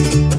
Thank you.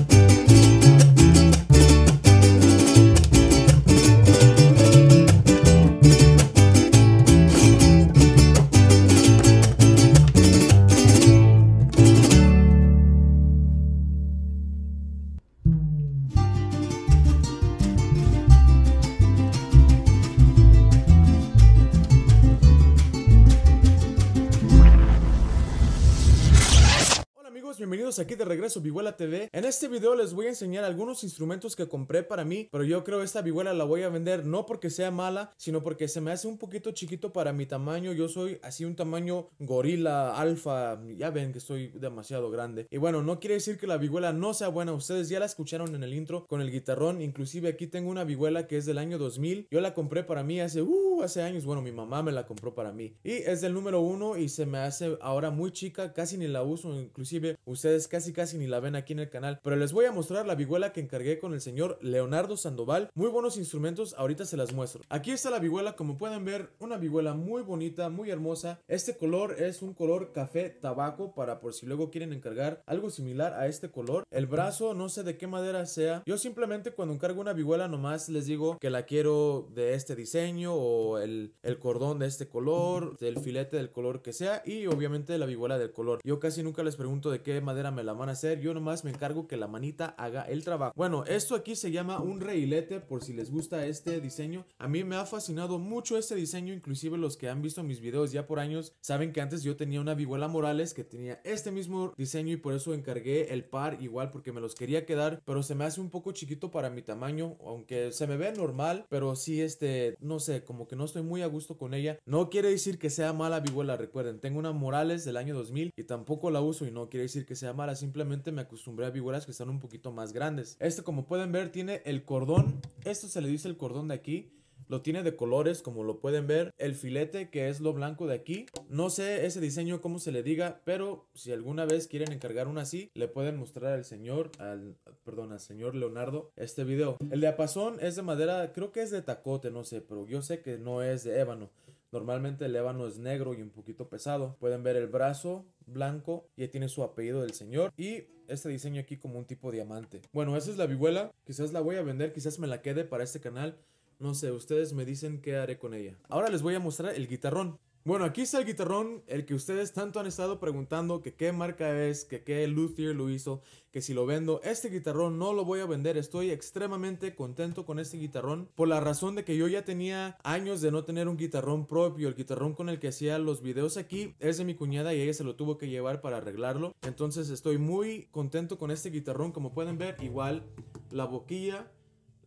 bienvenidos aquí de regreso a TV. En este video les voy a enseñar algunos instrumentos que compré para mí, pero yo creo esta vihuela la voy a vender no porque sea mala, sino porque se me hace un poquito chiquito para mi tamaño. Yo soy así un tamaño gorila, alfa, ya ven que estoy demasiado grande. Y bueno, no quiere decir que la vihuela no sea buena, ustedes ya la escucharon en el intro con el guitarrón, inclusive aquí tengo una vihuela que es del año 2000, yo la compré para mí hace, uh, hace años, bueno, mi mamá me la compró para mí. Y es del número uno y se me hace ahora muy chica, casi ni la uso, inclusive Ustedes casi casi ni la ven aquí en el canal, pero les voy a mostrar la vihuela que encargué con el señor Leonardo Sandoval. Muy buenos instrumentos, ahorita se las muestro. Aquí está la vihuela, como pueden ver, una vihuela muy bonita, muy hermosa. Este color es un color café tabaco para por si luego quieren encargar algo similar a este color. El brazo, no sé de qué madera sea. Yo simplemente cuando encargo una vihuela nomás les digo que la quiero de este diseño o el, el cordón de este color, del filete del color que sea y obviamente la vihuela del color. Yo casi nunca les pregunto de qué madera me la van a hacer. Yo nomás me encargo que la manita haga el trabajo. Bueno, esto aquí se llama un reilete por si les gusta este diseño. A mí me ha fascinado mucho este diseño, inclusive los que han visto mis videos ya por años saben que antes yo tenía una vihuela Morales que tenía este mismo diseño y por eso encargué el par igual porque me los quería quedar, pero se me hace un poco chiquito para mi tamaño, aunque se me ve normal, pero sí este, no sé, como que no estoy muy a gusto con ella. No quiere decir que sea mala vihuela, recuerden, tengo una Morales del año 2000 y tampoco la uso y no quiere decir que se llamara, simplemente me acostumbré a figuras que están un poquito más grandes. Este como pueden ver tiene el cordón, esto se le dice el cordón de aquí. Lo tiene de colores, como lo pueden ver. El filete, que es lo blanco de aquí. No sé ese diseño cómo se le diga, pero si alguna vez quieren encargar una así, le pueden mostrar al señor, al, perdón, al señor Leonardo este video. El de apazón es de madera, creo que es de tacote, no sé, pero yo sé que no es de ébano. Normalmente el ébano es negro y un poquito pesado. Pueden ver el brazo blanco y tiene su apellido del señor y este diseño aquí como un tipo diamante. Bueno, esa es la vihuela. Quizás la voy a vender, quizás me la quede para este canal. No sé, ustedes me dicen qué haré con ella. Ahora les voy a mostrar el guitarrón. Bueno, aquí está el guitarrón, el que ustedes tanto han estado preguntando que qué marca es, que qué luthier lo hizo, que si lo vendo. Este guitarrón no lo voy a vender, estoy extremadamente contento con este guitarrón por la razón de que yo ya tenía años de no tener un guitarrón propio. El guitarrón con el que hacía los videos aquí es de mi cuñada y ella se lo tuvo que llevar para arreglarlo. Entonces estoy muy contento con este guitarrón, como pueden ver, igual la boquilla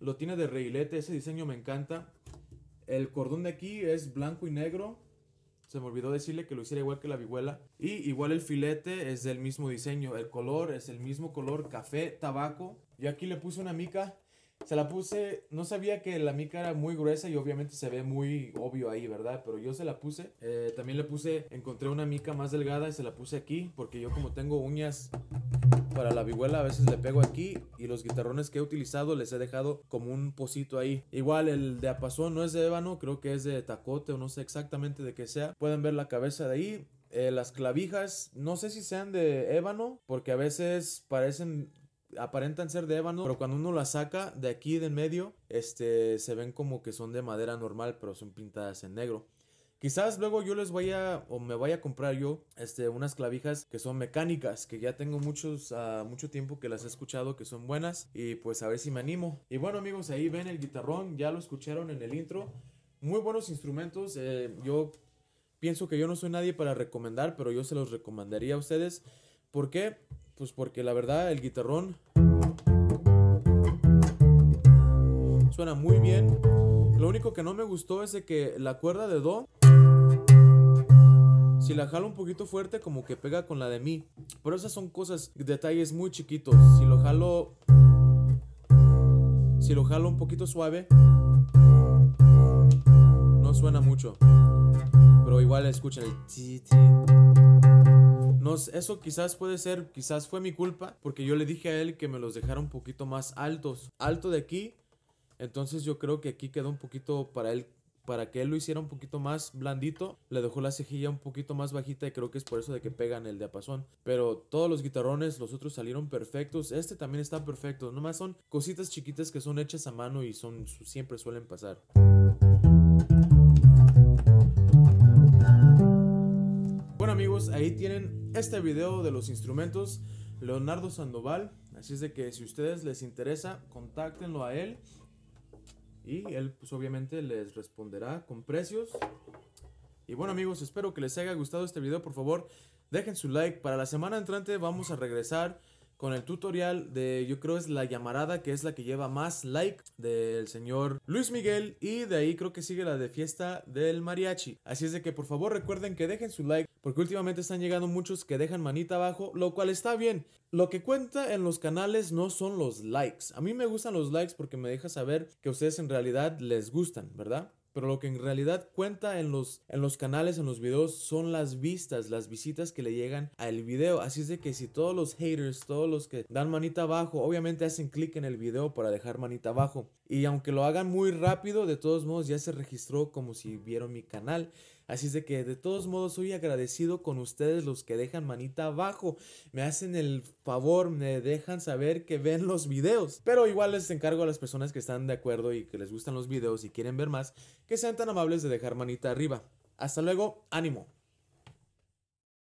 lo tiene de reilete, ese diseño me encanta. El cordón de aquí es blanco y negro se me olvidó decirle que lo hiciera igual que la vihuela. Y igual el filete es del mismo diseño. El color es el mismo color, café, tabaco. Y aquí le puse una mica se la puse, no sabía que la mica era muy gruesa y obviamente se ve muy obvio ahí, ¿verdad? Pero yo se la puse, eh, también le puse, encontré una mica más delgada y se la puse aquí porque yo como tengo uñas para la vihuela a veces le pego aquí y los guitarrones que he utilizado les he dejado como un pocito ahí. Igual el de apazón no es de ébano, creo que es de tacote o no sé exactamente de qué sea. Pueden ver la cabeza de ahí. Eh, las clavijas, no sé si sean de ébano, porque a veces parecen aparentan ser de ébano, pero cuando uno las saca de aquí de en medio, este, se ven como que son de madera normal, pero son pintadas en negro. Quizás luego yo les vaya o me vaya a comprar yo este, unas clavijas que son mecánicas, que ya tengo muchos, ah, mucho tiempo que las he escuchado, que son buenas, y pues a ver si me animo. Y bueno amigos, ahí ven el guitarrón, ya lo escucharon en el intro. Muy buenos instrumentos, eh, yo pienso que yo no soy nadie para recomendar, pero yo se los recomendaría a ustedes. porque pues porque la verdad el guitarrón suena muy bien. Lo único que no me gustó es de que la cuerda de do si la jalo un poquito fuerte como que pega con la de mi. Pero esas son cosas, detalles muy chiquitos. Si lo jalo si lo jalo un poquito suave no suena mucho. Pero igual escuchen el ti ti no, eso quizás puede ser, quizás fue mi culpa, porque yo le dije a él que me los dejara un poquito más altos, alto de aquí. Entonces yo creo que aquí quedó un poquito para él, para que él lo hiciera un poquito más blandito, le dejó la cejilla un poquito más bajita y creo que es por eso de que pegan el de diapasón. Pero todos los guitarrones, los otros salieron perfectos, este también está perfecto, nomás son cositas chiquitas que son hechas a mano y son siempre suelen pasar. Pues, ahí tienen este video de los instrumentos Leonardo Sandoval. Así es de que si a ustedes les interesa, contáctenlo a él. Y él pues obviamente les responderá con precios. Y bueno amigos, espero que les haya gustado este video. Por favor, dejen su like. Para la semana entrante vamos a regresar con el tutorial de, yo creo es la llamarada, que es la que lleva más like del señor Luis Miguel. Y de ahí creo que sigue la de fiesta del mariachi. Así es de que por favor recuerden que dejen su like, porque últimamente están llegando muchos que dejan manita abajo, lo cual está bien. Lo que cuenta en los canales no son los likes. A mí me gustan los likes porque me deja saber que ustedes en realidad les gustan, ¿verdad? Pero lo que en realidad cuenta en los, en los canales, en los videos, son las vistas, las visitas que le llegan al video. Así es de que si todos los haters, todos los que dan manita abajo, obviamente hacen clic en el video para dejar manita abajo. Y aunque lo hagan muy rápido, de todos modos ya se registró como si vieron mi canal. Así es de que de todos modos soy agradecido con ustedes los que dejan manita abajo, me hacen el favor, me dejan saber que ven los videos. Pero igual les encargo a las personas que están de acuerdo y que les gustan los videos y quieren ver más, que sean tan amables de dejar manita arriba. Hasta luego, ánimo.